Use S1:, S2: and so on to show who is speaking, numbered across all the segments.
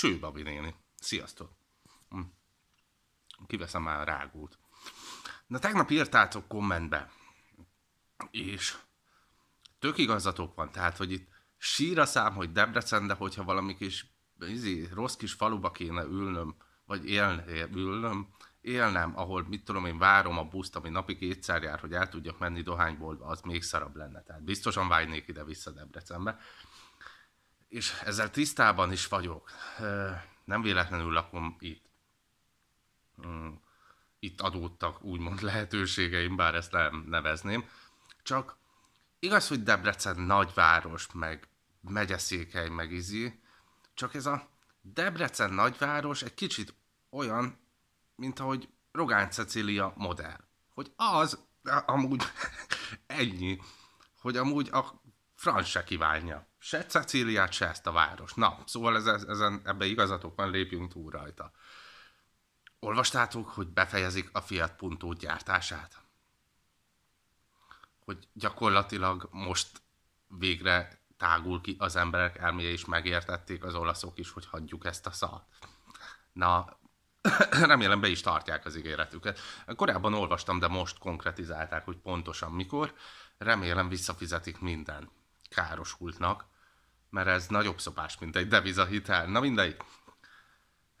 S1: Cső Babi néni. Sziasztok! Hm. Kiveszem már a rágót. Na tegnap írtátok kommentbe, és tök igazatok van, tehát, hogy itt sír a szám, hogy Debrecen, de hogyha valami kis izi, rossz kis faluba kéne ülnöm, vagy élném, ülnöm, élnem, ahol mit tudom én, várom a buszt, ami napi kétszer jár, hogy el tudjak menni Dohányból, az még szarabb lenne. Tehát biztosan vágynék ide-vissza Debrecenbe és ezzel tisztában is vagyok. Nem véletlenül lakom itt. Mm, itt adódtak úgymond lehetőségeim, bár ezt nem nevezném. Csak igaz, hogy Debrecen nagyváros, meg megyeszékely, meg izi, csak ez a Debrecen nagyváros egy kicsit olyan, mint ahogy Rogán Cecília modell. Hogy az amúgy ennyi, hogy amúgy a franc se kívánja se Cecíliát, se ezt a város. Na, szóval ez, ez, ezen, ebbe igazatok van, lépjünk túl rajta. Olvastátok, hogy befejezik a Fiat Punto gyártását? Hogy gyakorlatilag most végre tágul ki az emberek elméje, és megértették az olaszok is, hogy hagyjuk ezt a szalt. Na, remélem be is tartják az ígéretüket. Korábban olvastam, de most konkretizálták, hogy pontosan mikor. Remélem visszafizetik mindent károsultnak, mert ez nagyobb szopás, mint egy deviza hitel, Na mindegy.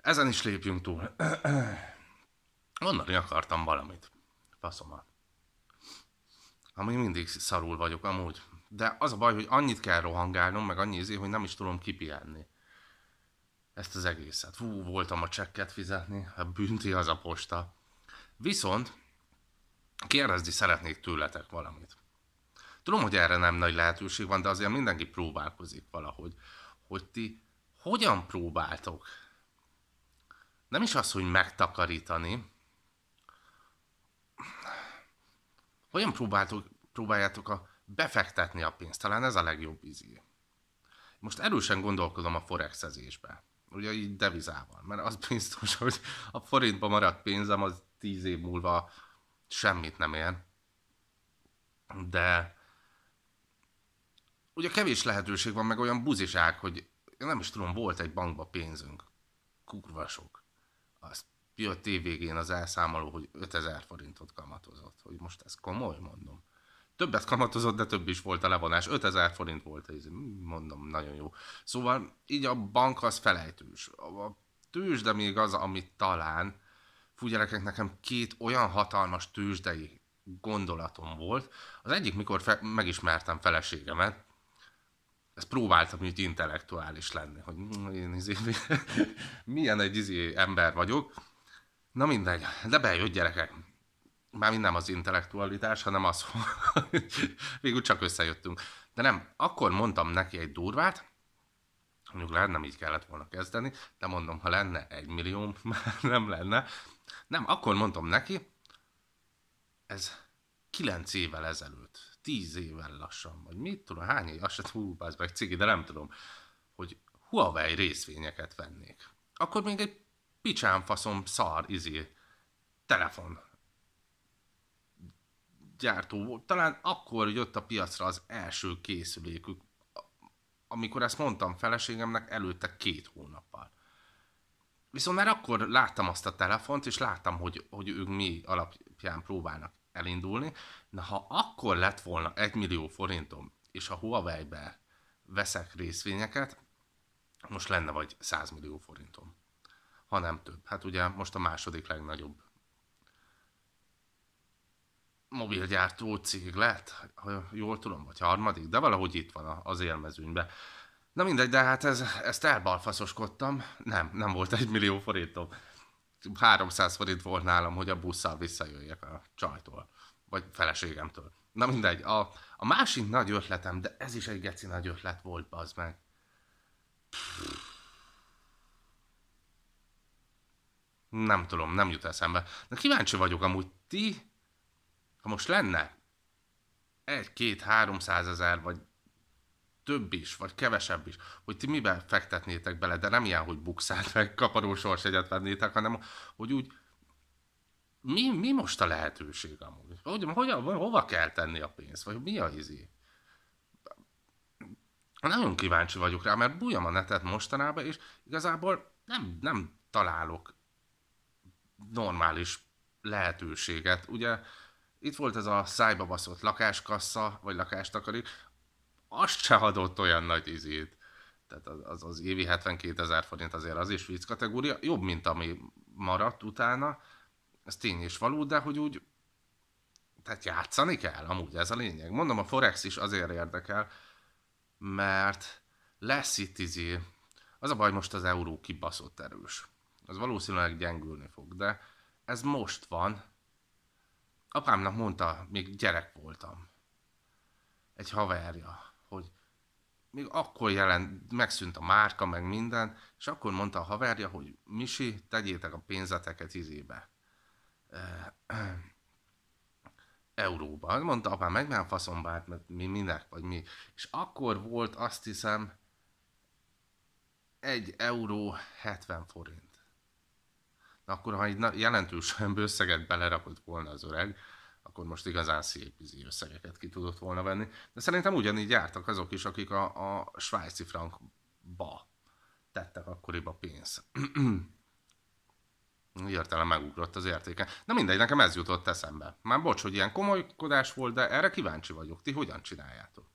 S1: Ezen is lépjünk túl. Mondani akartam valamit. Faszomat. Amúgy mindig szarul vagyok, amúgy. De az a baj, hogy annyit kell rohangálnom, meg annyi izé, hogy nem is tudom kipihenni ezt az egészet. Hú, voltam a csekket fizetni, a bünti az a posta. Viszont kérdezni szeretnék tőletek valamit. Tudom, hogy erre nem nagy lehetőség van, de azért mindenki próbálkozik valahogy. Hogy ti hogyan próbáltok? Nem is az, hogy megtakarítani. Hogyan próbáltok, próbáljátok a befektetni a pénzt? Talán ez a legjobb izi. Most erősen gondolkodom a forexezésbe. Ugye így devizával. Mert az biztos, hogy a forintba maradt pénzem az tíz év múlva semmit nem ér. De ugye kevés lehetőség van, meg olyan buziság, hogy én nem is tudom, volt egy bankba pénzünk, kurva sok. Azt jött évvégén az elszámoló, hogy 5000 forintot kamatozott, hogy most ez komoly, mondom. Többet kamatozott, de több is volt a levonás. 5000 forint volt, ez mondom, nagyon jó. Szóval így a bank az felejtős. A de még az, amit talán, fú gyerekek, nekem két olyan hatalmas tőzsdei gondolatom volt. Az egyik, mikor fe- megismertem feleségemet, ezt próbáltam így intellektuális lenni, hogy mm, én izé, milyen egy izé ember vagyok. Na mindegy, de bejött gyerekek. Már nem az intellektualitás, hanem az, hogy végül csak összejöttünk. De nem, akkor mondtam neki egy durvát, mondjuk lehet nem így kellett volna kezdeni, de mondom, ha lenne egy millió, már nem lenne. Nem, akkor mondtam neki, ez kilenc évvel ezelőtt tíz évvel lassan, vagy mit tudom, hány év, azt se az meg cigi, de nem tudom, hogy Huawei részvényeket vennék. Akkor még egy picsán faszom szar izé telefon gyártó volt. Talán akkor jött a piacra az első készülékük, amikor ezt mondtam feleségemnek, előtte két hónappal. Viszont már akkor láttam azt a telefont, és láttam, hogy, hogy ők mi alapján próbálnak elindulni. Na, ha akkor lett volna 1 millió forintom, és a Huawei-be veszek részvényeket, most lenne vagy 100 millió forintom, ha nem több. Hát ugye most a második legnagyobb mobilgyártó cég lett, ha jól tudom, vagy harmadik, de valahogy itt van az élmezőnyben. Na mindegy, de hát ez, ezt elbalfaszoskodtam. Nem, nem volt egy millió forintom. 300 forint volt nálam, hogy a busszal visszajöjjek a csajtól, vagy feleségemtől. Na mindegy, a, a másik nagy ötletem, de ez is egy geci nagy ötlet volt, bazd meg. Nem tudom, nem jut eszembe. De kíváncsi vagyok amúgy ti, ha most lenne egy, két, háromszázezer, vagy több is, vagy kevesebb is, hogy ti miben fektetnétek bele, de nem ilyen, hogy bukszát, meg kaparó egyet vennétek, hanem hogy úgy mi, mi most a lehetőség amúgy? Hogy, hogy, hova kell tenni a pénzt? Vagy mi a izé? Nagyon kíváncsi vagyok rá, mert bújom a netet mostanában, és igazából nem, nem találok normális lehetőséget. Ugye itt volt ez a szájba baszott lakáskassa, vagy lakástakarék, azt se adott olyan nagy izét. Tehát az, az, az évi 72 ezer forint azért az is vicc kategória, jobb, mint ami maradt utána, ez tény és való, de hogy úgy, tehát játszani kell, amúgy ez a lényeg. Mondom, a Forex is azért érdekel, mert lesz itt izé, az a baj, most az euró kibaszott erős. Az valószínűleg gyengülni fog, de ez most van. Apámnak mondta, még gyerek voltam. Egy haverja, hogy még akkor jelent, megszűnt a márka, meg minden, és akkor mondta a haverja, hogy Misi, tegyétek a pénzeteket izébe. Euróba. Hát mondta apám, meg nem faszom bárt, mert mi minek, vagy mi. És akkor volt, azt hiszem, 1 euró 70 forint. Na akkor, ha egy jelentős összeget belerakott volna az öreg, akkor most igazán szép izé összegeket ki tudott volna venni. De szerintem ugyanígy jártak azok is, akik a, a svájci frankba tettek akkoriban pénzt. Értelem megugrott az értéke. De mindegy, nekem ez jutott eszembe. Már bocs, hogy ilyen komolykodás volt, de erre kíváncsi vagyok. Ti hogyan csináljátok?